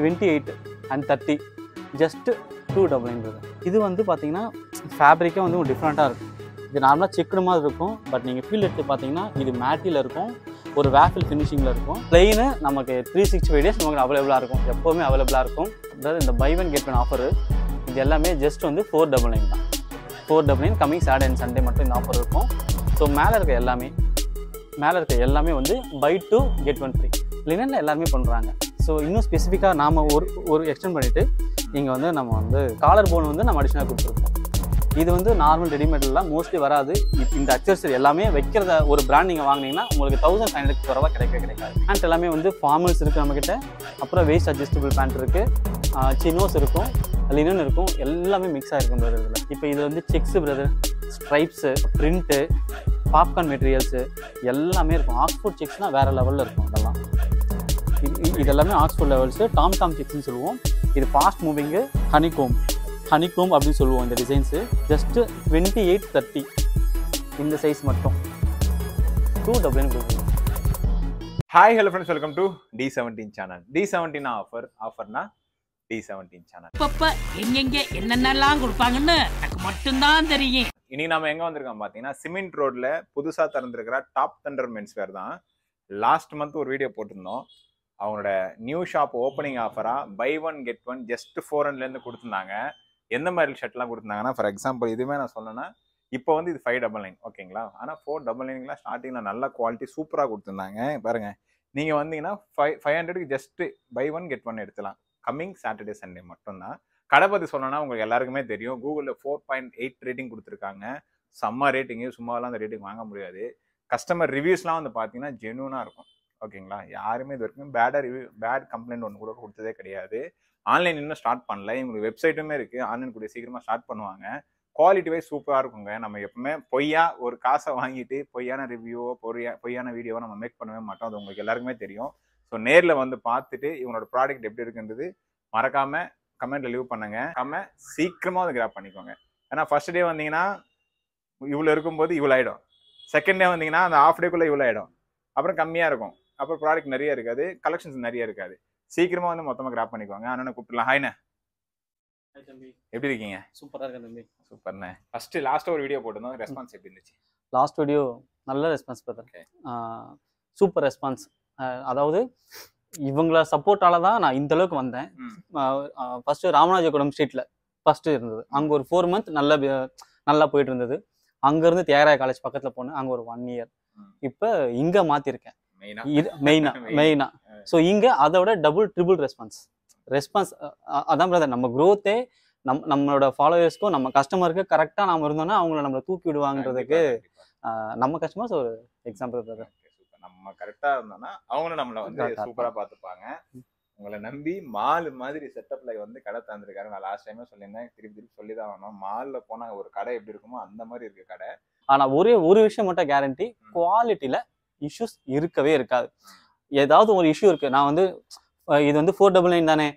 Twenty eight and thirty just two double இது வந்து பார்த்தீங்கன்னா ஃபேப்ரிக்கே வந்து டிஃப்ரெண்ட்டாக இருக்கும் இது நார்மலாக செக்குடு மாதிரி இருக்கும் பட் நீங்கள் ஃபீல் எடுத்து பார்த்தீங்கன்னா இது மேட்டியில் இருக்கும் ஒரு வேஃபில் ஃபினிஷிங்கில் இருக்கும் பிளெயினு நமக்கு த்ரீ சிக்ஸ்டி ஃபைவ் டேஸ் நமக்கு அவைலபிளாக இருக்கும் எப்போவுமே அவைலபிளாக இருக்கும் அதாவது இந்த buy one get one offer இது எல்லாமே ஜஸ்ட் வந்து ஃபோர் டபுள் நைன் தான் four double nine coming Saturday and Sunday மட்டும் இந்த ஆஃபர் இருக்கும் ஸோ மேலே இருக்க எல்லாமே மேலே இருக்க எல்லாமே வந்து buy two get one free லினனில் எல்லாருமே பண்ணுறாங்க ஸோ இன்னும் ஸ்பெசிஃபிக்காக நாம் ஒரு ஒரு எக்ஸ்டெண்ட் பண்ணிவிட்டு நீங்கள் வந்து நம்ம வந்து காலர் போன் வந்து நம்ம அடிஷனாக கொடுத்துருக்கோம் இது வந்து நார்மல் ரெடிமேட்லாம் மோஸ்ட்லி வராது இந்த அக்சசரி எல்லாமே வைக்கிறத ஒரு பிராண்ட் நீங்கள் வாங்கினீங்கன்னா உங்களுக்கு தௌசண்ட் ஃபைவ் ஹண்ட்ரட் குறவாக கிடைக்க கிடைக்காது பேண்ட் எல்லாமே வந்து ஃபார்மல்ஸ் இருக்குது நம்மக்கிட்ட அப்புறம் வேஸ்ட் அட்ஜஸ்டபிள் பேண்ட் இருக்குது சினோஸ் இருக்கும் லினன் இருக்கும் எல்லாமே மிக்ஸ் ஆகிருக்கும் பிரதர் இப்போ இது வந்து checks brother stripes print popcorn materials எல்லாமே இருக்கும் ஆக்ஸ்போர்ட் செக்ஸ்னால் வேறு லெவலில் இருக்கும் அதெல்லாம் இது எல்லாமே ஆக்ஸ்ஃபோர்ட் லெவல்ஸு டாம் டாம் சிப்ஸ்னு சொல்லுவோம் இது ஃபாஸ்ட் மூவிங்கு ஹனிகோம் ஹனிகோம் அப்படின்னு சொல்லுவோம் இந்த designs just twenty eight thirty இந்த சைஸ் மட்டும் டூ டபுள்னு கொடுக்குறோம் hi hello friends welcome to T seventeen channel T seventeen offer ஆஃபர்னா டி செவன்டீன் சேனல் இப்போ எங்கெங்க என்னென்னலாம் கொடுப்பாங்கன்னு எனக்கு மட்டும்தான் தெரியும் இன்னைக்கு நாம எங்க வந்திருக்கோம் பாத்தீங்கன்னா சிமெண்ட் ரோட்ல புதுசா திறந்துருக்கிற டாப் தண்டர் மென்ஸ் வேர் தான் லாஸ்ட் மந்த் ஒரு வீடியோ போட்டிருந்தோம் அவங்களோட நியூ ஷாப் ஓப்பனிங் ஆஃபராக buy one get one just four ஹண்ட்லேருந்து கொடுத்துருந்தாங்க எந்த மாதிரி ஷர்ட்லாம் கொடுத்துருந்தாங்கன்னா ஃபார் எக்ஸாம்பிள் இதுவுமே நான் சொல்லணும்னா இப்போ வந்து இது ஃபைவ் டபுள் நைன் ஓகேங்களா ஆனால் ஃபோர் டபுள் நைன்லாம் ஸ்டார்டிங்கில் நல்ல குவாலிட்டி சூப்பராக கொடுத்துருந்தாங்க பாருங்கள் நீங்கள் வந்தீங்கன்னா ஃபைவ் ஃபைவ் ஹண்ட்ரடுக்கு just buy one get one எடுத்துலாம் கம்மிங் சாட்டர்டே சண்டே மட்டும்தான் கடை பற்றி சொல்லணும்னா உங்களுக்கு எல்லாருக்குமே தெரியும் கூகுளில் ஃபோர் பாயிண்ட் எயிட் ரேட்டிங் கொடுத்துருக்காங்க செம்ம ரேட்டிங்கு சும்மாவெல்லாம் அந்த ரேட்டிங் வாங்க முடியாது கஸ்டமர் ரிவ்யூஸ்லாம் வந்து பார்த்தீங்கன்னா ஜெனுவனாக இருக்கும் ஓகேங்களா யாருமே இது வரைக்கும் பேடாக ரிவ்யூ பேட் கம்ப்ளைண்ட் ஒன்று கூட கொடுத்ததே கிடையாது ஆன்லைன் இன்னும் ஸ்டார்ட் பண்ணல இவங்களுக்கு வெப்சைட்டுமே இருக்குது ஆன்லைன் கூட சீக்கிரமாக ஸ்டார்ட் பண்ணுவாங்க குவாலிட்டி வைஸ் சூப்பராக இருக்குங்க நம்ம எப்பவுமே பொய்யா ஒரு காசை வாங்கிட்டு பொய்யான ரிவ்யூவோ பொய்யா பொய்யான வீடியோவோ நம்ம மேக் பண்ணவே மாட்டோம் அது உங்களுக்கு எல்லாருக்குமே தெரியும் ஸோ நேரில் வந்து பார்த்துட்டு இவங்களோட ப்ராடக்ட் எப்படி இருக்குன்றது மறக்காமல் கமெண்ட்டில் லீவ் பண்ணுங்க நம்ம சீக்கிரமாக வந்து கிராப் பண்ணிக்கோங்க ஏன்னா ஃபர்ஸ்ட் டே வந்தீங்கன்னா இவ்வளோ இருக்கும்போது இவ்வளோ ஆகிடும் செகண்ட் டே வந்தீங்கன்னா அந்த ஆஃப் டேக்குள்ளே இவ்வளோ ஆகிடும் அப்புறம் கம்மியாக இருக்கும் அப்போ ப்ராடக்ட் நிறைய இருக்காது கலெக்ஷன்ஸ் நிறைய இருக்காது சீக்கிரமாக வந்து மொத்தமாக கிராப் பண்ணிக்குவாங்க அண்ணனை கூப்பிடலாம் ஹாய்ண்ணே எப்படி இருக்கீங்க சூப்பராக இருக்கேன் தம்பி சூப்பர்ண்ணே ஃபஸ்ட்டு லாஸ்ட்டாக ஒரு வீடியோ போட்டிருந்தோம் ரெஸ்பான்ஸ் எப்படி இருந்துச்சு லாஸ்ட் வீடியோ நல்ல ரெஸ்பான்ஸ் பார்த்துருக்கேன் சூப்பர் ரெஸ்பான்ஸ் அதாவது இவங்கள சப்போர்ட்டால தான் நான் இந்த அளவுக்கு வந்தேன் ஃபர்ஸ்ட் ராமநாஜபுரம் ஸ்ட்ரீட்ல ஃபர்ஸ்ட் இருந்தது அங்க ஒரு ஃபோர் மந்த் நல்ல நல்லா போயிட்டு இருந்தது அங்க இருந்து தியாகராய காலேஜ் பக்கத்துல போனேன் அங்க ஒரு ஒன் இயர் இப்ப இங்க மாத்திருக்கேன் மெயினா மெயினா ஸோ இங்க அதோட டபுள் ட்ரிபிள் ரெஸ்பான்ஸ் ரெஸ்பான்ஸ் அதான் பிரதர் நம்ம குரோத்தே நம் நம்மளோட ஃபாலோவர்ஸ்க்கும் நம்ம கஸ்டமருக்கு கரெக்டா நாம இருந்தோம்னா அவங்கள நம்மளை தூக்கி விடுவாங்கிறதுக்கு நம்ம கஸ்டமர்ஸ் ஒரு எக்ஸாம்பிள் பிரதர் நம்ம கரெக்டா இருந்தோம்னா அவங்களும் நம்மளை வந்து சூப்பரா பாத்துப்பாங்க உங்களை நம்பி மால் மாதிரி செட்டப்ல வந்து கடை தந்துருக்காரு நான் லாஸ்ட் டைமே சொல்லியிருந்தேன் திருப்பி திருப்பி சொல்லி தான் ஆகணும் மாலில் போனால் ஒரு கடை எப்படி இருக்குமோ அந்த மாதிரி இருக்கு கடை ஆனால் ஒரே ஒரு விஷயம் மட்டும் கேரண்டி குவாலிட்டியில இஷ்யூஸ் இருக்கவே இருக்காது ஏதாவது ஒரு இஷ்யூ இருக்குது நான் வந்து இது வந்து ஃபோர் டபுள் நைன் தானே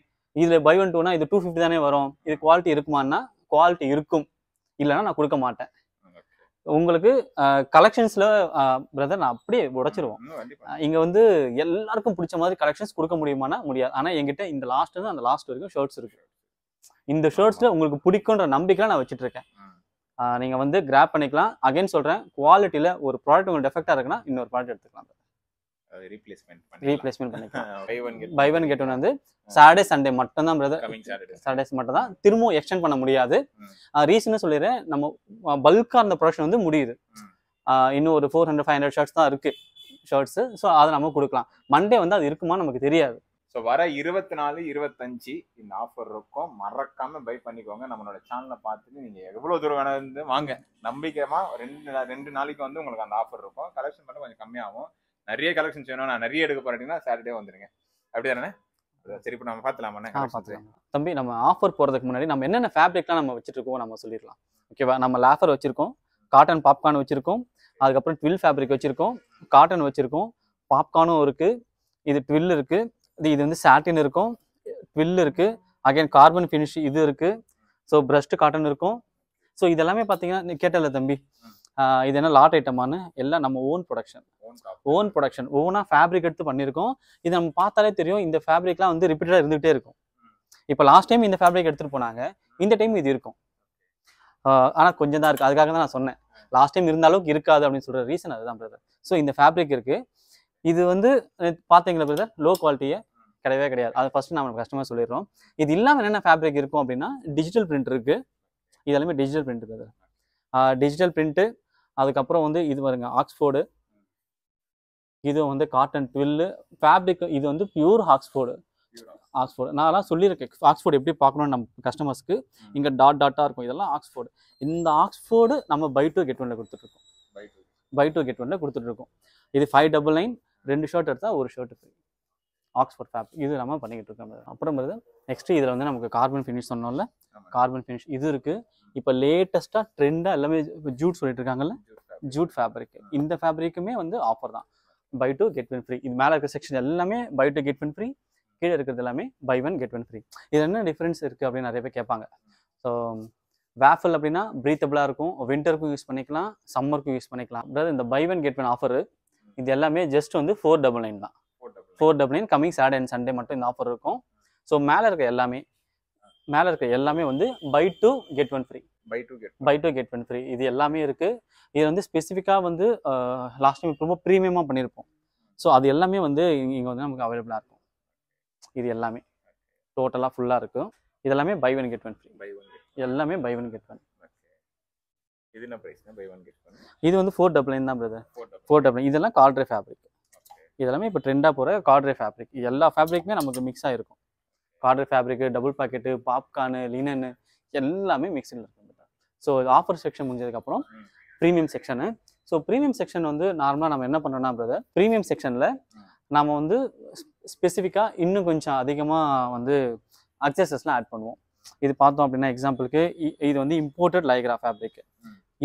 இதில் பை ஒன் டூனா இது டூ ஃபிஃப்டி தானே வரும் இது குவாலிட்டி இருக்குமான்னா குவாலிட்டி இருக்கும் இல்லைன்னா நான் கொடுக்க மாட்டேன் உங்களுக்கு கலெக்ஷன்ஸில் பிரதர் நான் அப்படியே உடைச்சிருவோம் இங்கே வந்து எல்லாருக்கும் பிடிச்ச மாதிரி கலெக்ஷன்ஸ் கொடுக்க முடியுமானா முடியாது ஆனால் எங்கிட்ட இந்த லாஸ்ட்டு அந்த லாஸ்ட் வரைக்கும் ஷர்ட்ஸ் இருக்கு இந்த ஷர்ட்ஸில் உங்களுக்கு பிடிக்குன்ற நம்பிக்கைலாம் நான் வச்சுட்டு இருக்கேன் நீங்கள் வந்து கிராப் பண்ணிக்கலாம் அகைன் சொல்கிறேன் குவாலிட்டியில் ஒரு ப்ராடக்ட் உங்களுக்கு டெஃபெக்டாக இருக்குன்னா இன்னொரு ப்ராடக்ட் எடுத்துக்கலாம் ரீப்ளேஸ்மெண்ட் ரீப்ளேஸ்மெண்ட் பண்ணிக்கலாம் பை ஒன் கெட் ஒன் வந்து சாட்டர்டே சண்டே மட்டும் தான் பிரதர் சாட்டர்டேஸ் மட்டும் தான் திரும்பவும் எக்ஸ்டெண்ட் பண்ண முடியாது ரீசனும் சொல்லிடுறேன் நம்ம பல்காக இருந்த ப்ரொடக்ஷன் வந்து முடியுது இன்னும் ஒரு four hundred five hundred shirts தான் இருக்குது ஷர்ட்ஸு ஸோ அதை நம்ம கொடுக்கலாம் மண்டே வந்து அது இருக்குமா நமக்கு தெரியாது ஸோ வர இருபத்தி நாலு இருபத்தஞ்சி இந்த ஆஃபர் இருக்கும் மறக்காம பை பண்ணிக்கோங்க நம்மளோட சேனலை பார்த்துட்டு நீங்கள் எவ்வளோ தூரம் வேணா இருந்து வாங்க நம்பிக்கையமாக ரெண்டு ரெண்டு நாளைக்கு வந்து உங்களுக்கு அந்த ஆஃபர் இருக்கும் கலெக்ஷன் மட்டும் கொஞ்சம் கம்மியாகும் நிறைய கலெக்ஷன் வேணும் நான் நிறைய எடுக்க போறேன்னா சாட்டர்டே வந்துருங்க அப்படி தானே சரி இப்போ நம்ம பார்த்துலாமாண்ணே தம்பி நம்ம ஆஃபர் போகிறதுக்கு முன்னாடி நம்ம என்னென்ன ஃபேப்ரிக்லாம் நம்ம வச்சுட்டு நம்ம சொல்லிடலாம் ஓகேவா நம்ம லேஃபர் வச்சுருக்கோம் காட்டன் பாப்கார்ன் வச்சுருக்கோம் அதுக்கப்புறம் ட்வில் ஃபேப்ரிக் வச்சுருக்கோம் காட்டன் வச்சுருக்கோம் பாப்கார்னும் இருக்குது இது ட்வில் இருக்குது இது வந்து சாட்டின் இருக்கும் ட்வில் இருக்குது அகைன் கார்பன் ஃபினிஷ் இது இருக்குது ஸோ ப்ரஷ்டு காட்டன் இருக்கும் ஸோ இதெல்லாமே பார்த்தீங்கன்னா கேட்டல தம்பி இது என்ன லாட் ஐட்டமானு எல்லாம் நம்ம ஓன் ப்ரொடக்ஷன் ஓன் ப்ரொடக்ஷன் ஓனாக ஃபேப்ரிக் எடுத்து பண்ணியிருக்கோம் இது நம்ம பார்த்தாலே தெரியும் இந்த ஃபேப்ரிக்லாம் வந்து ரிப்பீட்டடாக இருந்துகிட்டே இருக்கும் இப்போ லாஸ்ட் டைம் இந்த ஃபேப்ரிக் எடுத்துகிட்டு போனாங்க இந்த டைம் இது இருக்கும் ஆனால் கொஞ்சம் தான் இருக்குது அதுக்காக தான் நான் சொன்னேன் லாஸ்ட் டைம் இருந்த அளவுக்கு இருக்காது அப்படின்னு சொல்கிற ரீசன் அதுதான் பிரதர் ஸோ இந்த ஃபேப்ரிக் இருக்குது இது வந்து பார்த்தீங்களா பிரதர் லோ குவாலிட்டியே கிடையவே கிடையாது அது ஃபஸ்ட்டு நம்ம கஸ்டமர் சொல்லிடுறோம் இது இல்லாமல் என்னென்ன ஃபேப்ரிக் இருக்கும் அப்படின்னா டிஜிட்டல் பிரிண்ட் இருக்குது இது எல்லாமே digital print brother digital print அதுக்கப்புறம் வந்து இது பாருங்க ஆக்ஸ்ஃபோர்டு இது வந்து காட்டன் ட்வில்லு ஃபேப்ரிக் இது வந்து பியூர் ஆக்ஸ்ஃபோர்டு ஆக்ஸ்ஃபோர்டு அதெல்லாம் சொல்லியிருக்கேன் ஆக்ஸ்ஃபோர்டு எப்படி பார்க்கணும்னு நம்ம கஸ்டமர்ஸ்க்கு இங்கே டாட் டாட்டாக இருக்கும் இதெல்லாம் ஆக்ஸ்ஃபோர்டு இந்த ஆக்ஸ்ஃபோர்டு நம்ம பை டூ கெட் ஒன்ல கொடுத்துட்ருக்கோம் பை டூ கெட் ஒன்ல கொடுத்துட்ருக்கோம் இது ஃபைவ் டபுள் நைன் ரெண்டு ஷர்ட் எடுத்தால் ஒரு ஷர்ட் ஃப்ரீ ஆக்ஸ்ஃபோர்ட் ஃபேப் இது நம்ம பண்ணிக்கிட்டு இருக்கோம் அப்புறம் பார்த்து நெக்ஸ்ட்டு இதில் வந்து நமக்கு கார்பன் ஃபினிஷ் சொன்னோம்ல கார்பன் ஃபினிஷ் இது இருக்குது இப்போ லேட்டஸ்ட்டாக ட்ரெண்டாக எல்லாமே ஜூட் சொல்லிட்டு இருக்காங்கல்ல ஜூட் ஃபேப்ரிக் இந்த ஃபேப்ரிக்குமே வந்து ஆஃபர் தான் buy two get one free இது மேலே இருக்கிற செக்ஷன் எல்லாமே buy two get one free கீழே இருக்கிறது எல்லாமே buy one get one free இது என்ன டிஃப்ரென்ஸ் இருக்குது அப்படின்னு நிறைய பேர் கேட்பாங்க ஸோ வேஃபல் அப்படின்னா ப்ரீத்தபிளாக இருக்கும் வின்டருக்கும் யூஸ் பண்ணிக்கலாம் சம்மருக்கும் யூஸ் பண்ணிக்கலாம் அதாவது இந்த buy one get one offer இது எல்லாமே ஜஸ்ட் வந்து ஃபோர் டபுள் நைன் தான் four double nine coming Saturday and Sunday மட்டும் இந்த ஆஃபர் இருக்கும் ஸோ மேலே இருக்க எல்லாமே மேலே இருக்க எல்லாமே வந்து buy two get one free buy two get buy two get one free இது எல்லாமே இருக்குது இது வந்து ஸ்பெசிஃபிக்காக வந்து லாஸ்ட் டைம் ரொம்ப ப்ரீமியமாக பண்ணியிருப்போம் ஸோ அது எல்லாமே வந்து இங்கே வந்து நமக்கு அவைலபிளாக இருக்கும் இது எல்லாமே டோட்டலாக ஃபுல்லாக இருக்கும் இதெல்லாமே buy one get one free buy one எல்லாமே பை ஒன் கெட் ஒன் இது என்ன பை ஒன் கெட் இது வந்து ஃபோர் டபுள் நைன் தான் பிரதர் ஃபோர் டபுள் இதெல்லாம் கார்ட்ரே ஃபேப்ரிக் இதெல்லாமே இப்போ ட்ரெண்டாக போகிற கார்ட்ரே ஃபேப்ரிக் எல்லா ஃபேப்ரிக்குமே நமக்கு மிக்ஸ் ஆகிருக்கும் corduroy fabric double pocket popcorn linen எல்லாமே மிக்ஸில் இருக்கும் ஸோ இது ஆஃபர் செக்ஷன் முடிஞ்சதுக்கப்புறம் premium section so premium section வந்து நார்மலாக நம்ம என்ன பண்ணுறோம்னா பிரதர் ப்ரீமியம் செக்ஷனில் நம்ம வந்து ஸ்பெசிஃபிக்காக இன்னும் கொஞ்சம் அதிகமாக வந்து அக்சசஸ்லாம் ஆட் பண்ணுவோம் இது பார்த்தோம் அப்படின்னா எக்ஸாம்பிளுக்கு இது வந்து இம்போர்ட்டட் லைக்ரா ஃபேப்ரிக்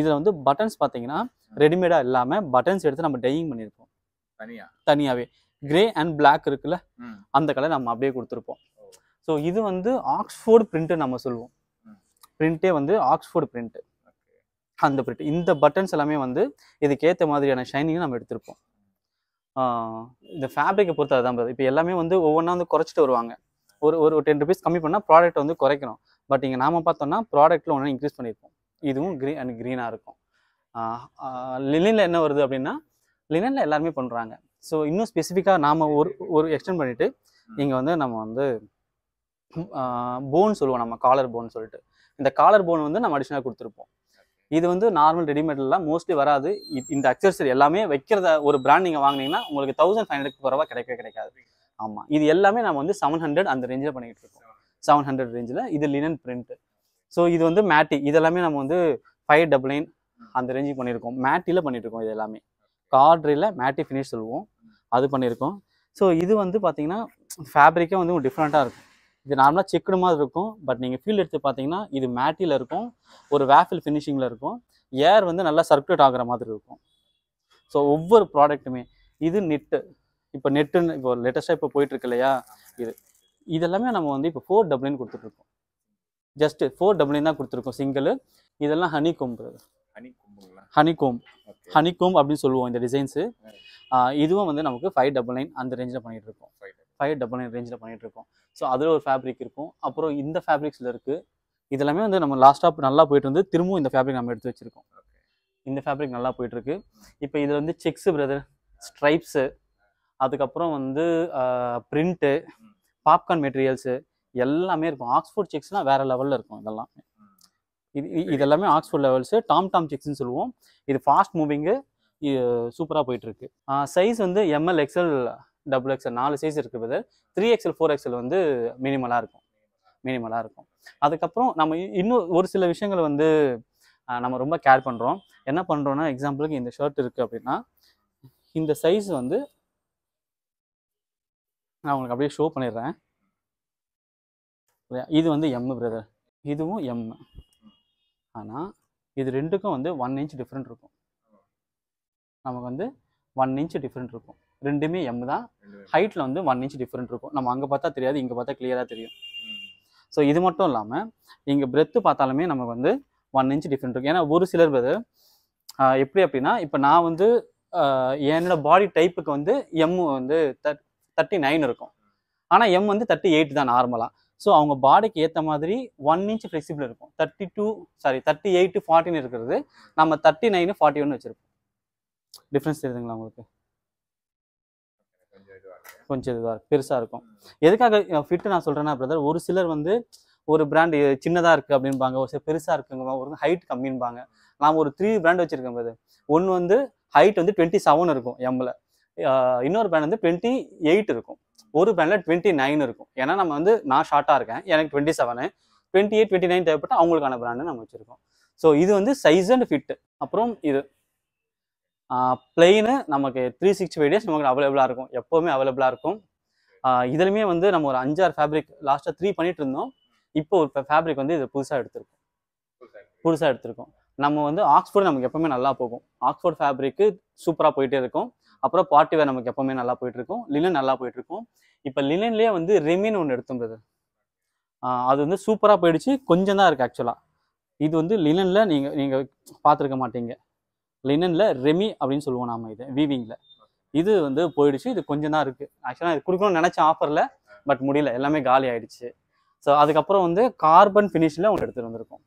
இதில் வந்து பட்டன்ஸ் பார்த்தீங்கன்னா ரெடிமேடாக இல்லாமல் பட்டன்ஸ் எடுத்து நம்ம டையிங் பண்ணியிருப்போம் தனியாக தனியாகவே கிரே அண்ட் பிளாக் இருக்குல்ல அந்த கலர் நம்ம அப்படியே கொடுத்துருப்போம் ஸோ இது வந்து ஆக்ஸ்ஃபோர்டு பிரிண்ட்டு நம்ம சொல்லுவோம் பிரிண்ட்டே வந்து ஆக்ஸ்ஃபோர்டு பிரிண்ட்டு அந்த பிரிண்ட் இந்த பட்டன்ஸ் எல்லாமே வந்து இதுக்கேற்ற மாதிரியான ஷைனிங் நம்ம எடுத்திருப்போம் இந்த ஃபேப்ரிக்கை பொறுத்த அதுதான் இப்போ எல்லாமே வந்து ஒவ்வொன்றா வந்து குறைச்சிட்டு வருவாங்க ஒரு ஒரு டென் ருபீஸ் கம்மி பண்ணால் ப்ராடக்ட் வந்து குறைக்கணும் பட் இங்கே நாம பார்த்தோம்னா ப்ராடக்ட்டில் ஒன்று இன்க்ரீஸ் பண்ணியிருப்போம் இதுவும் க்ரீன் அண்ட் க்ரீனாக இருக்கும் லினனில் என்ன வருது அப்படின்னா லினனில் எல்லாருமே பண்ணுறாங்க ஸோ இன்னும் ஸ்பெசிஃபிக்காக நாம் ஒரு ஒரு எக்ஸ்டெண்ட் பண்ணிவிட்டு நீங்கள் வந்து நம்ம வந்து போன் சொல்லுவோம் நம்ம காலர் போன் சொல்லிட்டு இந்த காலர் போன் வந்து நம்ம அடிஷ்னலாக கொடுத்துருப்போம் இது வந்து நார்மல் ரெடிமேட்லாம் மோஸ்ட்லி வராது இந்த அக்சசரி எல்லாமே வைக்கிறத ஒரு பிராண்ட் நீங்கள் வாங்கினீங்கன்னா உங்களுக்கு தௌசண்ட் ஃபைவ் ஹண்ட்ரட் குறவாக கிடைக்கவே கிடைக்காது ஆமாம் இது எல்லாமே நம்ம வந்து செவன் ஹண்ட்ரட் அந்த ரேஞ்சில் பண்ணிக்கிட்டு இருக்கோம் செவன் ஹண்ட்ரட் ரேஞ்சில் இது லினன் பிரிண்ட்டு ஸோ இது வந்து மேட்டி இதெல்லாமே நம்ம வந்து ஃபைவ் டபுள் நைன் அந்த ரேஞ்சுக்கு பண்ணியிருக்கோம் மேட்டியில் பண்ணியிருக்கோம் இது எல்லாமே கார்ட்ரியில் மேட்டி ஃபினிஷ் சொல்லுவோம் அது பண்ணியிருக்கோம் ஸோ இது வந்து பார்த்தீங்கன்னா ஃபேப்ரிக்கே வந்து டிஃப்ரெண்ட்டாக இருக்கும் இது நார்மலாக செக்குடு மாதிரி இருக்கும் பட் நீங்கள் ஃபீல் எடுத்து பார்த்தீங்கன்னா இது மேட்டியில் இருக்கும் ஒரு வேஃபில் ஃபினிஷிங்கில் இருக்கும் ஏர் வந்து நல்லா சர்க்குலேட் ஆகிற மாதிரி இருக்கும் ஸோ ஒவ்வொரு ப்ராடக்ட்டுமே இது நெட்டு இப்போ நெட்டுன்னு இப்போ லேட்டஸ்ட்டாக இப்போ போயிட்டுருக்கு இல்லையா இது இதெல்லாமே நம்ம வந்து இப்போ ஃபோர் டபுள்னு கொடுத்துட்ருக்கோம் ஜஸ்ட் ஃபோர் டபுள் தான் கொடுத்துருக்கோம் சிங்கிள் இதெல்லாம் honey comb honey comb honey comb அப்படின்னு சொல்லுவோம் இந்த டிசைன்ஸு இதுவும் வந்து நமக்கு ஃபைவ் டபுள் நைன் அந்த ரேஞ்சில் பண்ணிகிட்டு இருக்கோம் ஃபைவ் டபுள் நைன் ரேஞ்சில் பண்ணிகிட்டு இருக்கோம் ஸோ அதில் ஒரு ஃபேப்ரிக் இருக்கும் அப்புறம் இந்த ஃபேப்ரிக்ஸில் இருக்குது இதெல்லாமே வந்து நம்ம லாஸ்ட்டாக நல்லா போயிட்டு வந்து திரும்பவும் இந்த ஃபேப்ரிக் நம்ம எடுத்து வச்சுருக்கோம் இந்த ஃபேப்ரிக் நல்லா போயிட்டுருக்கு mm. இப்போ இதில் வந்து செக்ஸு பிரதர் ஸ்ட்ரைப்ஸு அதுக்கப்புறம் வந்து ப்ரிண்ட்டு பாப்கார்ன் மெட்டீரியல்ஸு எல்லாமே இருக்கும் ஆக்ஸ்ஃபோர்ட் செக்ஸ்னால் வேற லெவலில் இருக்கும் இதெல்லாம் இது இது எல்லாமே ஆக்ஸ்ஃபோர்ட் லெவல்ஸு டாம் டாம் செக்ஸ்னு சொல்லுவோம் இது ஃபாஸ்ட் மூவிங்கு சூப்பராக போயிட்டுருக்கு சைஸ் வந்து எம்எல் எக்ஸ்எல் டபுள் எக்ஸ்எல் நாலு சைஸ் இருக்குது த்ரீ எக்ஸ்எல் ஃபோர் எக்ஸ்எல் வந்து மினிமலாக இருக்கும் மினிமலாக இருக்கும் அதுக்கப்புறம் நம்ம இன்னும் ஒரு சில விஷயங்கள் வந்து நம்ம ரொம்ப கேர் பண்ணுறோம் என்ன பண்ணுறோன்னா எக்ஸாம்பிளுக்கு இந்த ஷர்ட் இருக்குது அப்படின்னா இந்த சைஸ் வந்து நான் உங்களுக்கு அப்படியே ஷோ பண்ணிடுறேன் இது வந்து எம்மு பிரதர் இதுவும் எம்மு ஆனால் இது ரெண்டுக்கும் வந்து ஒன் இன்ச் டிஃப்ரெண்ட் இருக்கும் நமக்கு வந்து ஒன் இன்ச் டிஃப்ரெண்ட் இருக்கும் ரெண்டுமே எம் தான் ஹைட்டில் வந்து ஒன் இன்ச் டிஃப்ரெண்ட் இருக்கும் நம்ம அங்கே பார்த்தா தெரியாது இங்கே பார்த்தா கிளியராக தெரியும் ஸோ இது மட்டும் இல்லாமல் இங்கே பிரெத்து பார்த்தாலுமே நமக்கு வந்து ஒன் இன்ச் டிஃப்ரெண்ட் இருக்கும் ஏன்னா ஒரு சிலர் பிரதர் எப்படி அப்படின்னா இப்போ நான் வந்து என்னோட பாடி டைப்புக்கு வந்து எம் வந்து தேர்ட்டி நைன் இருக்கும் ஆனால் எம் வந்து தேர்ட்டி எயிட் தான் நார்மலாக ஸோ அவங்க பாடிக்கு ஏற்ற மாதிரி ஒன் இன்ச் ஃப்ளெக்சிபிள் இருக்கும் thirty two sorry thirty eight to ஃபார்ட்டின்னு இருக்கிறது நம்ம தேர்ட்டி நைனு ஃபார்ட்டி ஒன்று வச்சுருப்போம் டிஃப்ரென்ஸ் தெரியுதுங்களா உங்களுக்கு கொஞ்சம் இதுவாக பெருசாக இருக்கும் எதுக்காக ஃபிட்டு நான் சொல்கிறேன்னா பிரதர் ஒரு சிலர் வந்து ஒரு பிராண்டு சின்னதாக இருக்குது அப்படின்பாங்க ஒரு சில பெருசாக இருக்குங்க ஒரு ஹைட் கம்மின்பாங்க நான் ஒரு த்ரீ பிராண்ட் வச்சுருக்கேன் பிரதர் ஒன்று வந்து ஹைட் வந்து டுவெண்ட்டி செவன் இருக்கும் எம்மில் இன்னொரு பிராண்ட் வந்து டுவெண்ட்டி எயிட் இருக்கும் ஒரு பேனில் டுவெண்ட்டி நைன் இருக்கும் ஏன்னா நம்ம வந்து நான் ஷார்ட்டாக இருக்கேன் எனக்கு twenty seven twenty eight twenty nine தேவைப்பட்டு அவங்களுக்கான பிராண்டு நம்ம வச்சுருக்கோம் ஸோ இது வந்து சைஸ் அண்ட் ஃபிட்டு அப்புறம் இது பிளெயின் நமக்கு த்ரீ சிக்ஸ்டி ஃபைவ் டேஸ் நமக்கு அவைலபிளாக இருக்கும் எப்போவுமே அவைலபிளாக இருக்கும் இதுலையுமே வந்து நம்ம ஒரு அஞ்சாறு ஃபேப்ரிக் லாஸ்ட்டாக த்ரீ பண்ணிட்டு இருந்தோம் இப்போ ஒரு ஃபேப்ரிக் வந்து இது புதுசாக எடுத்திருக்கோம் புதுசாக எடுத்திருக்கோம் நம்ம வந்து ஆக்ஸ்ஃபோர்டு நமக்கு எப்போவுமே நல்லா போகும் ஆக்ஸ்ஃபோர்ட் ஃபேப்ரிக்கு சூப்பராக போயிட்டே இருக்கும் அப்புறம் பார்ட்டி வேர் நமக்கு எப்பவுமே நல்லா போயிட்டு இருக்கும் லினன் நல்லா போயிட்டு இருக்கும் இப்போ லினன்லேயே வந்து ரெமின் ஒன்று எடுத்தோம் பிரதர் அது வந்து சூப்பராக போயிடுச்சு கொஞ்சம் தான் இருக்குது ஆக்சுவலாக இது வந்து லினனில் நீங்கள் நீங்கள் பார்த்துருக்க மாட்டீங்க லினனில் ரெமி அப்படின்னு சொல்லுவோம் நாம் இது வீவிங்கில் இது வந்து போயிடுச்சு இது கொஞ்சம் தான் இருக்குது ஆக்சுவலாக இது கொடுக்கணும்னு நினச்ச ஆஃபரில் பட் முடியல எல்லாமே காலி ஆயிடுச்சு ஸோ அதுக்கப்புறம் வந்து கார்பன் ஃபினிஷில் ஒன்று எடுத்துகிட்டு வந்திருக்கோம்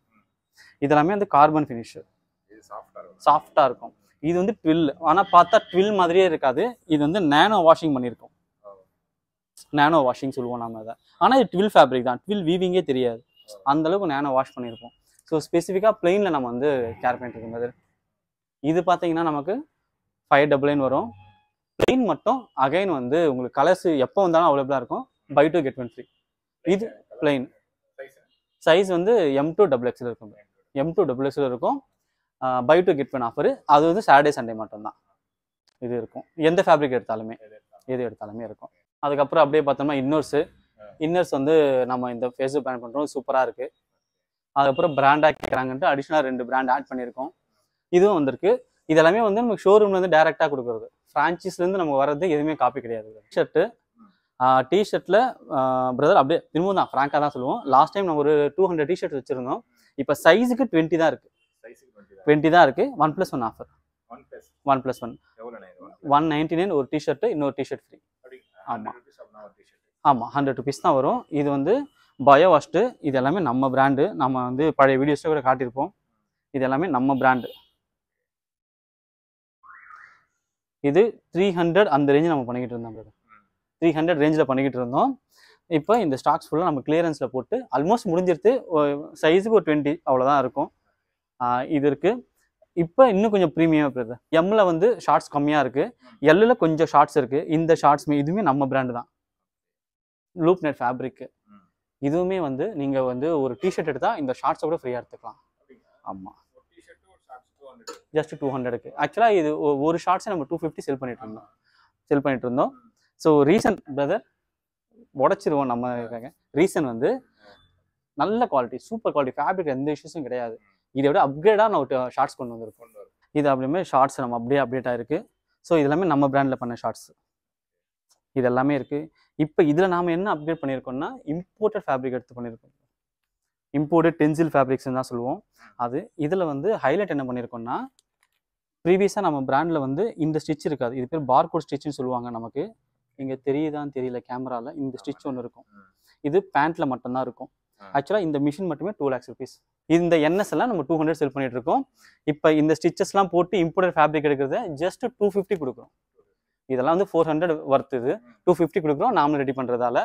இதெல்லாமே வந்து கார்பன் ஃபினிஷு சாஃப்டாக இருக்கும் இது வந்து ட்வில் ஆனால் பார்த்தா ட்வில் மாதிரியே இருக்காது இது வந்து நேனோ வாஷிங் பண்ணியிருக்கோம் நேனோ வாஷிங் சொல்லுவோம் நம்ம அதை ஆனால் இது ட்வில் ஃபேப்ரிக் தான் ட்வில் வீவிங்கே தெரியாது அந்த அளவுக்கு நேனோ வாஷ் பண்ணியிருக்கோம் ஸோ ஸ்பெசிஃபிக்காக பிளெயினில் நம்ம வந்து கேர் பண்ணிட்டு இருக்கும்போது இது பார்த்தீங்கன்னா நமக்கு ஃபைவ் டபுள் நைன் வரும் பிளெயின் மட்டும் அகைன் வந்து உங்களுக்கு கலர்ஸ் எப்போ வந்தாலும் அவைலபிளாக இருக்கும் buy two get one free இது பிளெயின் சைஸ் வந்து எம் டூ டபுள் எக்ஸில் இருக்கும் எம் டூ டபுள் எக்ஸில் இருக்கும் பை டு கெட் பென் ஆஃபர் அது வந்து சாட்டர்டே சண்டே மட்டும்தான் இது இருக்கும் எந்த ஃபேப்ரிக் எடுத்தாலுமே எது எடுத்தாலுமே இருக்கும் அதுக்கப்புறம் அப்படியே பார்த்தோம்னா இன்னர்ஸு இன்னர்ஸ் வந்து நம்ம இந்த ஃபேஸ்புக் பிளான் பண்ணுறோம் சூப்பராக இருக்குது அதுக்கப்புறம் பிராண்டாக கேட்குறாங்கன்ட்டு அடிஷ்னலாக ரெண்டு பிராண்ட் ஆட் பண்ணியிருக்கோம் இதுவும் வந்திருக்கு இது எல்லாமே வந்து நமக்கு ஷோரூம்லேருந்து டேரெக்டாக கொடுக்குறது ஃப்ரான்ச்சைஸ்லேருந்து நமக்கு வர்றது எதுவுமே காப்பி கிடையாது ஷர்ட்டு டிஷர்ட்டில் பிரதர் அப்படியே திரும்பவும் தான் ஃப்ராங்காக தான் சொல்லுவோம் லாஸ்ட் டைம் நம்ம ஒரு டூ ஹண்ட்ரட் டிஷர்ட் வச்சுருந்தோம் இப்போ சைஸுக்கு டுவெண்ட்டி தான் இருக்குது டுவெண்ட்டி தான் இருக்குது one plus one offer one plus one plus one one ninety nine ஒரு டிஷர்ட்டு இன்னொரு டிஷர்ட் ஃப்ரீ ஆமாம் ஆமாம் ஹண்ட்ரட் ருபீஸ் தான் வரும் இது வந்து பயோ வாஷ்டு இது எல்லாமே நம்ம பிராண்டு நம்ம வந்து பழைய வீடியோஸில் கூட காட்டியிருப்போம் இது எல்லாமே நம்ம பிராண்டு இது த்ரீ ஹண்ட்ரட் அந்த ரேஞ்சு நம்ம பண்ணிக்கிட்டு இருந்தோம் பிரதர் த்ரீ ஹண்ட்ரட் ரேஞ்சில் பண்ணிக்கிட்டு இருந்தோம் இப்போ இந்த ஸ்டாக்ஸ் ஃபுல்லாக நம்ம கிளியரன்ஸில் போட்டு ஆல்மோஸ்ட் முடிஞ்சிருது சைஸுக்கு ஒரு டுவெண்ட்டி அவ்வளோதான் இருக்கும் இது இருக்குது இப்போ இன்னும் கொஞ்சம் ப்ரீமியம் போயிருது எம்மில் வந்து ஷார்ட்ஸ் கம்மியாக இருக்குது எல்லில் கொஞ்சம் ஷார்ட்ஸ் இருக்குது இந்த ஷார்ட்ஸுமே இதுவுமே நம்ம பிராண்டு தான் லூப் நெட் ஃபேப்ரிக்கு இதுவுமே வந்து நீங்கள் வந்து ஒரு டிஷர்ட் எடுத்தால் இந்த ஷார்ட்ஸை கூட ஃப்ரீயாக எடுத்துக்கலாம் ஆமாம் ஜஸ்ட் டூ ஹண்ட்ரடுக்கு ஆக்சுவலாக இது ஒரு ஷார்ட்ஸை நம்ம டூ ஃபிஃப்டி செல் பண்ணிட்டு இருந்தோம் செல் பண்ணிட்டு இருந்தோம் ஸோ ரீசன் பிரதர் உடச்சிருவோம் நம்ம ரீசன் வந்து நல்ல குவாலிட்டி சூப்பர் குவாலிட்டி ஃபேப்ரிக் எந்த இஷ்யூஸும் கிடையாது இதை விட அப்கிரேடாக நான் ஷார்ட்ஸ் கொண்டு வந்திருக்கோம் இது அப்படியுமே ஷார்ட்ஸ் நம்ம அப்படியே அப்டேட் ஆயிருக்கு ஸோ இது எல்லாமே நம்ம பிராண்டில் பண்ண ஷார்ட்ஸ் இது எல்லாமே இருக்குது இப்போ இதில் நாம் என்ன அப்கிரேட் பண்ணியிருக்கோம்னா இம்போர்ட்டட் ஃபேப்ரிக் எடுத்து பண்ணியிருக்கோம் இம்போர்ட்டட் டென்சில் ஃபேப்ரிக்ஸ்னு தான் சொல்லுவோம் அது இதில் வந்து ஹைலைட் என்ன பண்ணியிருக்கோம்னா ப்ரீவியஸாக நம்ம பிராண்டில் வந்து இந்த ஸ்டிச் இருக்காது இது பேர் பார்கோட் ஸ்டிச்சுன்னு சொல்லுவாங்க நமக்கு இங்கே தெரியுதான்னு தெரியல கேமராவில் இந்த ஸ்டிச் ஒன்று இருக்கும் இது பேண்ட்டில் மட்டும்தான் இருக்கும் ஆக்சுவலாக இந்த மிஷின் மட்டுமே டூ லேக்ஸ் ருபீஸ் இந்த என்எஸ் எல்லாம் நம்ம டூ ஹண்ட்ரட் செல் பண்ணிட்டு இருக்கோம் இப்போ இந்த ஸ்டிச்சஸ்லாம் போட்டு இம்போர்ட்டட் ஃபேப்ரிக் எடுக்கிறத ஜஸ்ட் டூ ஃபிஃப்டி கொடுக்குறோம் இதெல்லாம் வந்து ஃபோர் ஹண்ட்ரட் ஒர்த் இது டூ ஃபிஃப்டி கொடுக்குறோம் நாமளும் ரெடி பண்ணுறதால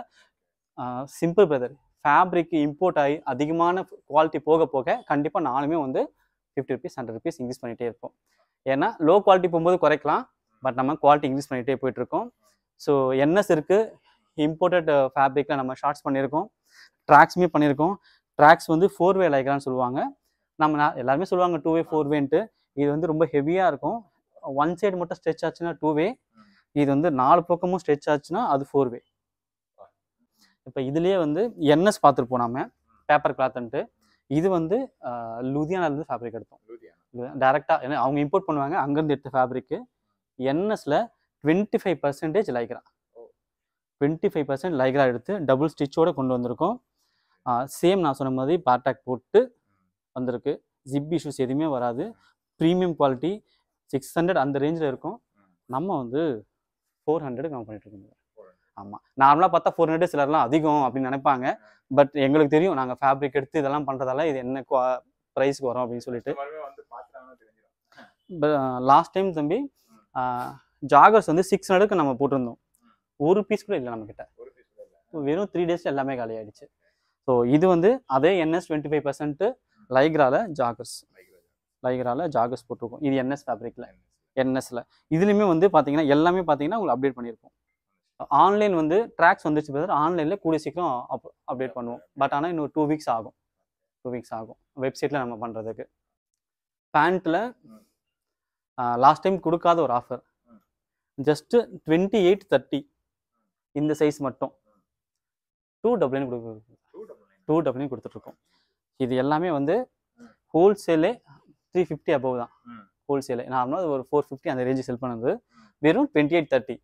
சிம்பிள் பிரதர் ஃபேப்ரிக் இம்போர்ட் ஆகி அதிகமான குவாலிட்டி போக போக கண்டிப்பாக நானுமே வந்து fifty rupees hundred rupees increase பண்ணிகிட்டே இருப்போம் ஏன்னா லோ குவாலிட்டி போகும்போது குறைக்கலாம் பட் நம்ம குவாலிட்டி இன்க்ரீஸ் பண்ணிகிட்டே போயிட்டுருக்கோம் ஸோ என்எஸ் இருக்குது இம்போர்ட்டட் ஃபேப்ரிக்கில் நம்ம ஷார்ட்ஸ் பண்ணியிருக்கோம் ட்ராக்ஸுமே பண்ணியிருக்கோம் ட்ராக்ஸ் வந்து ஃபோர் வே லைக்ரான்னு சொல்லுவாங்க நம்ம எல்லாருமே சொல்லுவாங்க டூ வே ஃபோர் வேன்ட்டு இது வந்து ரொம்ப ஹெவியாக இருக்கும் ஒன் சைடு மட்டும் ஸ்ட்ரெச் ஆச்சுன்னா டூ வே இது வந்து நாலு பக்கமும் ஸ்ட்ரெச் ஆச்சுன்னா அது ஃபோர் வே இப்போ இதுலேயே வந்து என்எஸ் பார்த்துருப்போம் நம்ம பேப்பர் கிளாத்துன்ட்டு இது வந்து லுதியானாலேருந்து ஃபேப்ரிக் எடுத்தோம் டேரெக்டாக ஏன்னா அவங்க இம்போர்ட் பண்ணுவாங்க அங்கேருந்து எடுத்த ஃபேப்ரிக்கு என்எஸ்ல twenty five percentage Lycra twenty five percent Lycra எடுத்து டபுள் ஸ்டிச்சோட கொண்டு வந்திருக்கோம் சேம் நான் சொன்ன மாதிரி பார்டாக் போட்டு வந்திருக்கு ஜிப் இஷ்யூஸ் எதுவுமே வராது ப்ரீமியம் குவாலிட்டி சிக்ஸ் ஹண்ட்ரட் அந்த ரேஞ்சில் இருக்கும் நம்ம வந்து ஃபோர் ஹண்ட்ரடு கம்மி பண்ணிட்டு இருக்கோம் ஆமாம் நார்மலாக பார்த்தா ஃபோர் ஹண்ட்ரட் சிலர்லாம் அதிகம் அப்படின்னு நினைப்பாங்க பட் எங்களுக்கு தெரியும் நாங்கள் ஃபேப்ரிக் எடுத்து இதெல்லாம் பண்ணுறதால இது என்ன குவா ப்ரைஸ்க்கு வரும் அப்படின்னு சொல்லிட்டு லாஸ்ட் டைம் தம்பி ஜாகர்ஸ் வந்து சிக்ஸ் ஹண்ட்ரடுக்கு நம்ம போட்டிருந்தோம் ஒரு பீஸ் கூட இல்லை நம்மக்கிட்ட வெறும் த்ரீ டேஸ் எல்லாமே காலி ஸோ இது வந்து அதே என்எஸ் டுவெண்ட்டி ஃபைவ் பர்சன்ட்டு லைக்ரால ஜாகர்ஸ் லைக்ரால ஜாகர்ஸ் போட்டிருக்கோம் இது என்எஸ் ஃபேப்ரிக்ல என்எஸ்ல இதுலையுமே வந்து பார்த்தீங்கன்னா எல்லாமே பார்த்தீங்கன்னா உங்களுக்கு அப்டேட் பண்ணியிருக்கோம் ஆன்லைன் வந்து ட்ராக்ஸ் வந்துச்சு பதில் ஆன்லைனில் கூடிய சீக்கிரம் அப் அப்டேட் பண்ணுவோம் பட் ஆனால் இன்னொரு டூ வீக்ஸ் ஆகும் டூ வீக்ஸ் ஆகும் வெப்சைட்டில் நம்ம பண்ணுறதுக்கு பேண்ட்டில் லாஸ்ட் டைம் கொடுக்காத ஒரு offer just twenty eight thirty இந்த சைஸ் மட்டும் டூ டபுள் கொடுக்குறது டூ டபுள்யூ கொடுத்துட்ருக்கோம் இது எல்லாமே வந்து ஹோல்சேலே த்ரீ ஃபிஃப்டி அபவ் தான் ஹோல்சேலே நார்மலாக ஒரு ஃபோர் ஃபிஃப்டி அந்த ரேஞ்சு செல் பண்ணது வெறும் டுவெண்ட்டி எயிட் தேர்ட்டி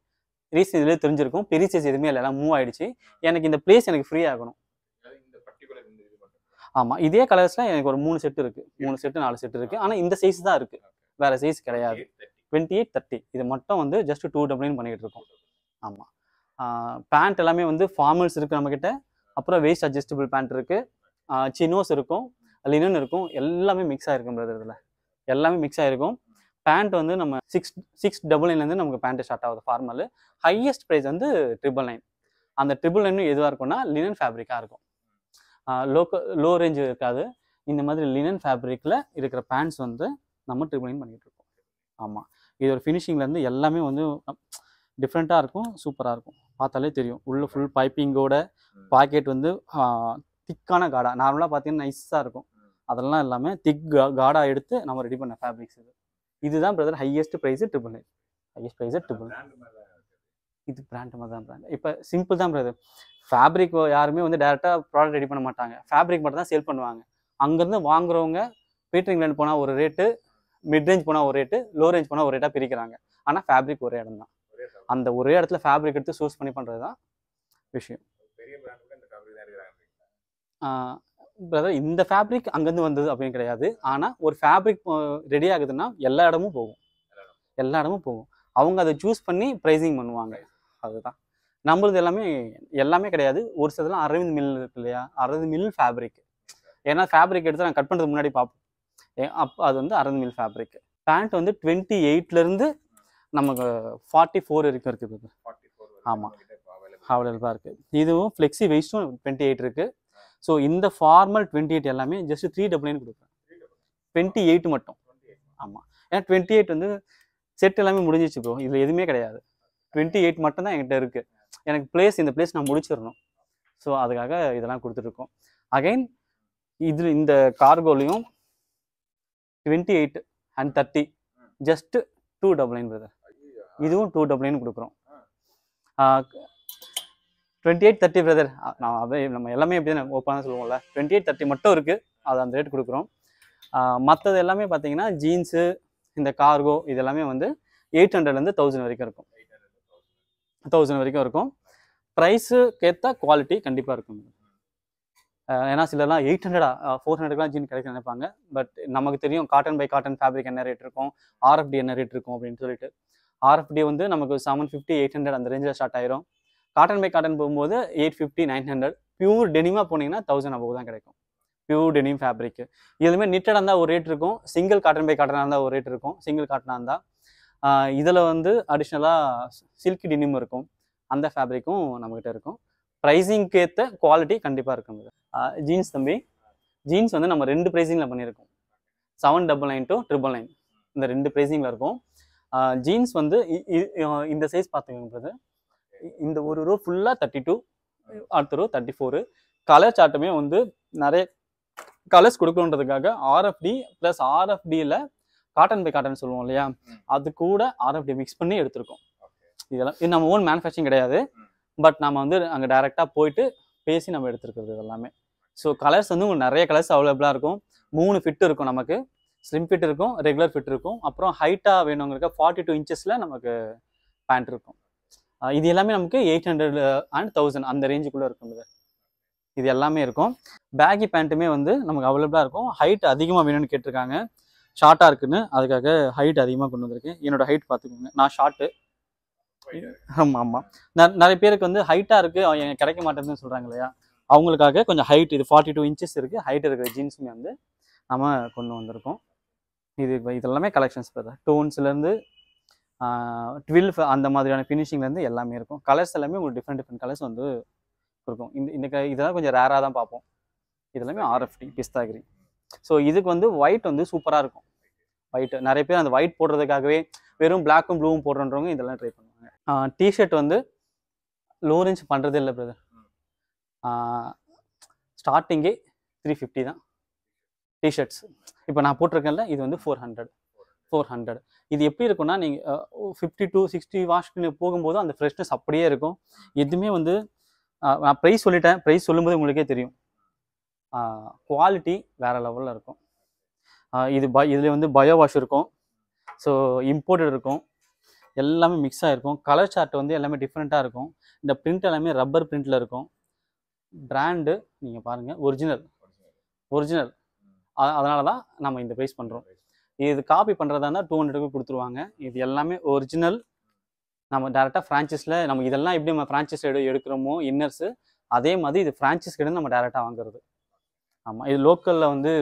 ரீசன் இதுலேயே தெரிஞ்சிருக்கும் பெரிய சைஸ் எதுவுமே இல்லை எல்லாம் மூவ் ஆயிடுச்சு எனக்கு இந்த பிளேஸ் எனக்கு ஃப்ரீ ஆகணும் ஆமாம் இதே கலர்ஸில் எனக்கு ஒரு மூணு செட்டு இருக்குது மூணு செட்டு நாலு செட்டு இருக்குது ஆனால் இந்த சைஸ் தான் இருக்குது வேறு சைஸ் கிடையாது டுவெண்ட்டி எயிட் தேர்ட்டி இது மட்டும் வந்து ஜஸ்ட் டூ டபுள்யூன்னு பண்ணிக்கிட்டு இருக்கோம் ஆமாம் பேண்ட் எல்லாமே வந்து ஃபார்மல்ஸ் இருக்குது நம்மக்கிட்ட அப்புறம் வேஸ்ட் அட்ஜஸ்டபிள் பேண்ட் இருக்குது சினோஸ் இருக்கும் லினன் இருக்கும் எல்லாமே மிக்ஸ் ஆகிருக்கும் பிரதர் இதில் எல்லாமே மிக்ஸ் ஆகிருக்கும் பேண்ட் வந்து நம்ம சிக்ஸ் சிக்ஸ் டபுள் நைன்லேருந்து நமக்கு பேண்ட் ஸ்டார்ட் ஆகுது ஃபார்மல் ஹையஸ்ட் ப்ரைஸ் வந்து ட்ரிபிள் நைன் அந்த ட்ரிபிள் நைனும் எதுவாக இருக்கும்னா லினன் ஃபேப்ரிக்காக இருக்கும் லோக்க லோ ரேஞ்சு இருக்காது இந்த மாதிரி லினன் ஃபேப்ரிக்கில் இருக்கிற பேண்ட்ஸ் வந்து நம்ம ட்ரிபிள் நைன் பண்ணிகிட்ருக்கோம் ஆமாம் இதோட ஃபினிஷிங்லேருந்து எல்லாமே வந்து டிஃப்ரெண்ட்டாக இருக்கும் சூப்பராக இருக்கும் பார்த்தாலே தெரியும் உள்ளே ஃபுல் பைப்பிங்கோட பாக்கெட் வந்து திக்கான காடா நார்மலாக பார்த்தீங்கன்னா நைஸாக இருக்கும் அதெல்லாம் எல்லாமே திக் காடாக எடுத்து நம்ம ரெடி பண்ண ஃபேப்ரிக்ஸ் இது இதுதான் brother highest price triple nine highest price triple இது பிராண்ட் மாதிரி தான் பிராண்ட் இப்போ சிம்பிள் தான் பிரதர் ஃபேப்ரிக் யாருமே வந்து டேரெக்டாக ப்ராடக்ட் ரெடி பண்ண மாட்டாங்க ஃபேப்ரிக் மட்டும் தான் சேல் பண்ணுவாங்க அங்கேருந்து வாங்குறவங்க பீட்டர் இங்கிலாந்து போனால் ஒரு ரேட்டு மிட் ரேஞ்ச் போனால் ஒரு ரேட்டு லோ ரேஞ்ச் போனால் ஒரு ரேட்டாக பிரிக்கிறாங்க ஆனால் ஃபேப்ரிக் ஒரே இடம் தான் அந்த ஒரே இடத்துல ஃபேப்ரிக் எடுத்து சூஸ் பண்ணி பண்ணுறது தான் விஷயம் பிரதர் இந்த ஃபேப்ரிக் அங்கேருந்து வந்தது அப்படின்னு கிடையாது ஆனால் ஒரு ஃபேப்ரிக் ரெடி ஆகுதுன்னா எல்லா இடமும் போகும் எல்லா இடமும் போகும் அவங்க அதை சூஸ் பண்ணி ப்ரைஸிங் பண்ணுவாங்க அதுதான் நம்மளது எல்லாமே எல்லாமே கிடையாது ஒரு சிலதுலாம் அரவிந்த் மில் இருக்கு இல்லையா அரவிந்த் மில் ஃபேப்ரிக் ஏன்னா ஃபேப்ரிக் எடுத்து நான் கட் பண்ணுறது முன்னாடி பார்ப்போம் அப்போ அது வந்து அரவிந்த் மில் ஃபேப்ரிக் பேண்ட் வந்து டுவெண்ட்டி எயிட்லேருந்து நமக்கு ஃபார்ட்டி ஃபோர் வரைக்கும் இருக்குது இது ஆமாம் அவைலபிளாக இருக்குது இதுவும் ஃப்ளெக்ஸி வைஸும் டுவெண்ட்டி எயிட் இருக்குது ஸோ இந்த ஃபார்மல் டுவெண்ட்டி எயிட் எல்லாமே ஜஸ்ட் த்ரீ டபுள் நைன் கொடுக்குறேன் டுவெண்ட்டி எயிட் மட்டும் ஆமாம் ஏன்னா டுவெண்ட்டி எயிட் வந்து செட் எல்லாமே முடிஞ்சிச்சு ப்ரோ இதில் எதுவுமே கிடையாது டுவெண்ட்டி எயிட் மட்டும் தான் என்கிட்ட இருக்குது எனக்கு பிளேஸ் இந்த பிளேஸ் நான் முடிச்சிடணும் ஸோ அதுக்காக இதெல்லாம் கொடுத்துட்ருக்கோம் அகைன் இது இந்த கார்கோலையும் twenty eight and thirty just two double nine brother இதுவும் டூ டபுள்னு கொடுக்குறோம் டுவெண்ட்டி எயிட் தேர்ட்டி பிரதர் நான் அதே நம்ம எல்லாமே எப்படி தான் ஓப்பனாக சொல்லுவோம்ல டுவெண்ட்டி எயிட் தேர்ட்டி மட்டும் இருக்குது அது அந்த ரேட் கொடுக்குறோம் மற்றது எல்லாமே பார்த்தீங்கன்னா ஜீன்ஸு இந்த கார்கோ இது எல்லாமே வந்து எயிட் ஹண்ட்ரட்லேருந்து தௌசண்ட் வரைக்கும் இருக்கும் தௌசண்ட் வரைக்கும் இருக்கும் ப்ரைஸுக்கேற்ற குவாலிட்டி கண்டிப்பாக இருக்கும் ஏன்னா சிலர்லாம் எயிட் ஹண்ட்ரடா ஃபோர் ஹண்ட்ரட்லாம் ஜீன் கிடைக்க நினைப்பாங்க பட் நமக்கு தெரியும் காட்டன் பை காட்டன் ஃபேப்ரிக் என்ன ரேட் இருக்கும் ஆர்எஃப்டி என்ன ரேட் இருக்கும் அப்படின்னு சொல்லிட்டு ஆர்எஃப்டி வந்து நமக்கு செவன் ஃபிஃப்டி எயிட் ஹண்ட்ரட் அந்த ரேஞ்சில் ஸ்டார்ட் ஆயிரும் காட்டன் பை காட்டன் போகும்போது eight fifty nine hundred pure டெனிமா போனீங்கன்னா தௌசண்ட் அபோவ் தான் கிடைக்கும் பியூர் டெனிம் ஃபேப்ரிக் இதுலேயுமே நிட்டடாக இருந்தால் ஒரு ரேட் இருக்கும் சிங்கிள் காட்டன் பை காட்டனாக இருந்தால் ஒரு ரேட் இருக்கும் சிங்கிள் காட்டனாக இருந்தால் இதில் வந்து அடிஷ்னலாக சில்க் டெனிம் இருக்கும் அந்த ஃபேப்ரிக்கும் நம்மக்கிட்ட இருக்கும் ப்ரைஸிங்க்கு ஏற்ற குவாலிட்டி கண்டிப்பாக இருக்கும் ஜீன்ஸ் தம்பி ஜீன்ஸ் வந்து நம்ம ரெண்டு ப்ரைஸிங்கில் பண்ணியிருக்கோம் seven double nine to triple nine இந்த ரெண்டு ப்ரைஸிங்கில் இருக்கும் ஜீன்ஸ் வந்து இந்த சைஸ் பார்த்தீங்கன்றது இந்த ஒரு ரோ ஃபுல்லாக தேர்ட்டி டூ அடுத்த ரோ தேர்ட்டி ஃபோரு கலர் சார்ட்டுமே வந்து நிறைய கலர்ஸ் கொடுக்கணுன்றதுக்காக ஆர்எஃப்டி ப்ளஸ் ஆர்எஃப்டியில் காட்டன் பை காட்டன் சொல்லுவோம் இல்லையா அது கூட ஆர்எஃப்டி மிக்ஸ் பண்ணி எடுத்திருக்கோம் இதெல்லாம் இது நம்ம ஓன் மேனுஃபேக்சரிங் கிடையாது பட் நம்ம வந்து அங்கே டைரெக்டாக போயிட்டு பேசி நம்ம எடுத்துருக்கிறது எல்லாமே ஸோ கலர்ஸ் வந்து உங்களுக்கு நிறைய கலர்ஸ் அவைலபிளாக இருக்கும் மூணு ஃபிட் இருக்கும் நமக்கு ஸ்லிம் ஃபிட் இருக்கும் ரெகுலர் ஃபிட் இருக்கும் அப்புறம் ஹைட்டாக வேணுங்கிறக்க ஃபார்ட்டி டூ இன்ச்சஸில் நமக்கு பேண்ட் இருக்கும் இது எல்லாமே நமக்கு எயிட் ஹண்ட்ரட் அண்ட் தௌசண்ட் அந்த ரேஞ்சுக்குள்ளே இருக்கும் இது இது எல்லாமே இருக்கும் பேக்கி பேண்ட்டுமே வந்து நமக்கு அவைலபிளாக இருக்கும் ஹைட் அதிகமாக வேணும்னு கேட்டிருக்காங்க ஷார்ட்டாக இருக்குன்னு அதுக்காக ஹைட் அதிகமாக கொண்டு வந்திருக்கேன் என்னோடய ஹைட் பார்த்துக்கோங்க நான் ஷார்ட்டு ஆமாம் ஆமாம் நிறைய பேருக்கு வந்து ஹைட்டாக இருக்குது அவங்க கிடைக்க மாட்டேங்குதுன்னு சொல்கிறாங்க இல்லையா அவங்களுக்காக கொஞ்சம் ஹைட் இது ஃபார்ட்டி டூ இன்ச்சஸ் இருக்குது ஹைட் இருக்கிற ஜீன்ஸுமே வந்து நம்ம கொண்டு வந்திருக்கோம் இது இதெல்லாமே கலெக்ஷன்ஸ் தான் டோன்ஸ்லேருந்து ட்வில் அந்த மாதிரியான ஃபினிஷிங்லேருந்து எல்லாமே இருக்கும் கலர்ஸ் எல்லாமே உங்களுக்கு டிஃப்ரெண்ட் டிஃப்ரெண்ட் கலர்ஸ் வந்து இருக்கும் இந்த இந்த க இதெல்லாம் கொஞ்சம் ரேராக தான் பார்ப்போம் இதெல்லாமே ஆர்எஃப்டி பிஸ்தா கிரீன் ஸோ இதுக்கு வந்து ஒயிட் வந்து சூப்பராக இருக்கும் ஒயிட் நிறைய பேர் அந்த ஒயிட் போடுறதுக்காகவே வெறும் பிளாக்கும் ப்ளூவும் போடுறன்றவங்க இதெல்லாம் ட்ரை பண்ணுவாங்க டிஷர்ட் வந்து லோரேஞ்ச் பண்ணுறதே இல்லை பிரதர் ஸ்டார்டிங்கே த்ரீ ஃபிஃப்டி தான் டிஷர்ட்ஸ் இப்போ நான் போட்டிருக்கேன்ல இது வந்து ஃபோர் ஹண்ட்ரட் ஃபோர் ஹண்ட்ரட் இது எப்படி இருக்கும்னா நீங்கள் ஃபிஃப்டி டூ சிக்ஸ்டி வாஷ்க்கு போகும்போது அந்த ஃப்ரெஷ்னஸ் அப்படியே இருக்கும் எதுவுமே வந்து நான் ப்ரைஸ் சொல்லிட்டேன் ப்ரைஸ் சொல்லும்போது உங்களுக்கே தெரியும் குவாலிட்டி வேறு லெவலில் இருக்கும் இது ப இதில் வந்து பயோ வாஷ் இருக்கும் ஸோ இம்போர்ட்டட் இருக்கும் எல்லாமே மிக்ஸ் ஆகிருக்கும் கலர் சார்ட் வந்து எல்லாமே டிஃப்ரெண்ட்டாக இருக்கும் இந்த பிரிண்ட் எல்லாமே ரப்பர் பிரிண்டில் இருக்கும் பிராண்டு நீங்கள் பாருங்கள் ஒரிஜினல் ஒரிஜினல் அதனால தான் நம்ம இந்த ப்ரைஸ் பண்ணுறோம் இது காப்பி பண்ணுறதானா டூ ஹண்ட்ரட் கொடுத்துருவாங்க இது எல்லாமே ஒரிஜினல் நம்ம டேரெக்டாக ஃப்ரான்ச்சைஸில் நம்ம இதெல்லாம் எப்படி நம்ம ஃப்ரான்ச்சைஸ் எடு எடுக்கிறோமோ இன்னர்ஸு அதே மாதிரி இது ஃப்ரான்ச்சைஸ் கிட்ட நம்ம டேரெக்டாக வாங்குறது ஆமாம் இது லோக்கலில் வந்து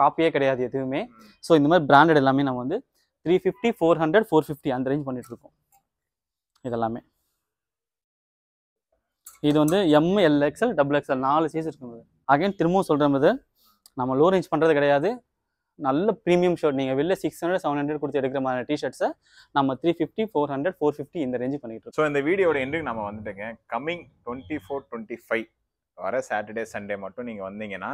காப்பியே கிடையாது எதுவுமே ஸோ இந்த மாதிரி பிராண்டட் எல்லாமே நம்ம வந்து three fifty four hundred four fifty அந்த ரேஞ்ச் பண்ணிகிட்ருக்கோம் இதெல்லாமே இது வந்து எம்எல்எக்ஸ்எல் டபுள் எக்ஸ்எல் நாலு சைஸ் இருக்கும் அகைன் திரும்பவும் சொல்கிற மாதிரி நம்ம லோ ரேஞ்ச் பண்ணுறது கிடையாது நல்ல ப்ரீமியம் ஷர்ட் நீங்கள் வெளில சிக்ஸ் ஹண்ட்ரட் செவன் ஹண்ட்ரட் கொடுத்து எடுக்கிற மாதிரி டிஷர்ட்ஸை நம்ம three fifty four hundred four fifty இந்த ரேஞ்சு பண்ணிட்டு ஸோ இந்த வீடியோட எண்டுக்கு நம்ம வந்துட்டுங்க coming twenty four twenty five வர சாட்டர்டே சண்டே மட்டும் நீங்கள் வந்தீங்கன்னா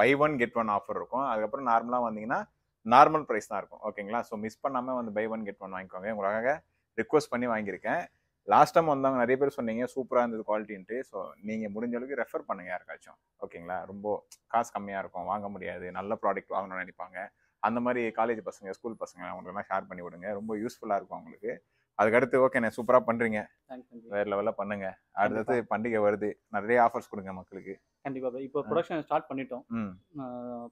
buy one get one offer இருக்கும் அதுக்கப்புறம் நார்மலாக வந்தீங்கன்னா நார்மல் ப்ரைஸ் தான் இருக்கும் ஓகேங்களா ஸோ மிஸ் பண்ணாமல் வந்து பை ஒன் கெட் ஒன் வாங்கிக்கோங்க உங்களுக்காக ரிக்வஸ்ட் பண்ணி வாங்கியிருக்கேன் லாஸ்ட் டைம் வந்தாங்க நிறைய பேர் சொன்னீங்க சூப்பராக இருந்தது குவாலிட்டின்ட்டு ஸோ நீங்கள் முடிஞ்ச அளவுக்கு ரெஃபர் பண்ணுங்கள் யாருக்காச்சும் ஓகேங்களா ரொம்ப காசு கம்மியாக இருக்கும் வாங்க முடியாது நல்ல ப்ராடக்ட் வாங்கணும்னு நினைப்பாங்க அந்த மாதிரி காலேஜ் பசங்க ஸ்கூல் பசங்க அவங்களுக்குலாம் ஷேர் பண்ணி விடுங்க ரொம்ப யூஸ்ஃபுல்லாக இருக்கும் அவங்களுக்கு அதுக்கடுத்து ஓகே நான் சூப்பராக பண்ணுறீங்க வேறு லெவலில் பண்ணுங்கள் அடுத்தது பண்டிகை வருது நிறைய ஆஃபர்ஸ் கொடுங்க மக்களுக்கு கண்டிப்பாக இப்போ ப்ரொடக்ஷன் ஸ்டார்ட் பண்ணிட்டோம்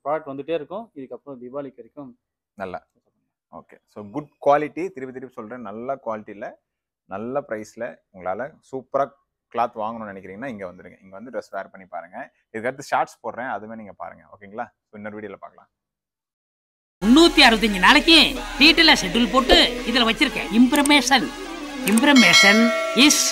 ப்ராடக்ட் வந்துகிட்டே இருக்கும் இதுக்கப்புறம் தீபாவளிக்கு வரைக்கும் நல்லா ஓகே ஸோ குட் குவாலிட்டி திருப்பி திருப்பி சொல்கிறேன் நல்ல குவாலிட்டியில் நல்ல ப்ரைஸில் உங்களால் சூப்பராக கிளாத் வாங்கணும்னு நினைக்கிறீங்கன்னா இங்கே வந்துடுங்க இங்கே வந்து ட்ரெஸ் வேர் பண்ணி பாருங்கள் இதுக்கடுத்து ஷார்ட்ஸ் போடுறேன் அதுவே நீங்கள் பாருங்கள் ஓகேங்களா இன்னொரு வீடியோவில் பார்க்கலாம் முன்னூத்தி அறுபத்தஞ்சு நாளைக்கு டீட்டெயிலாக ஷெட்யூல் போட்டு இதில் வச்சிருக்கேன் இம்ப்ரமேஷன் இம்ப்ரமேஷன் இஸ்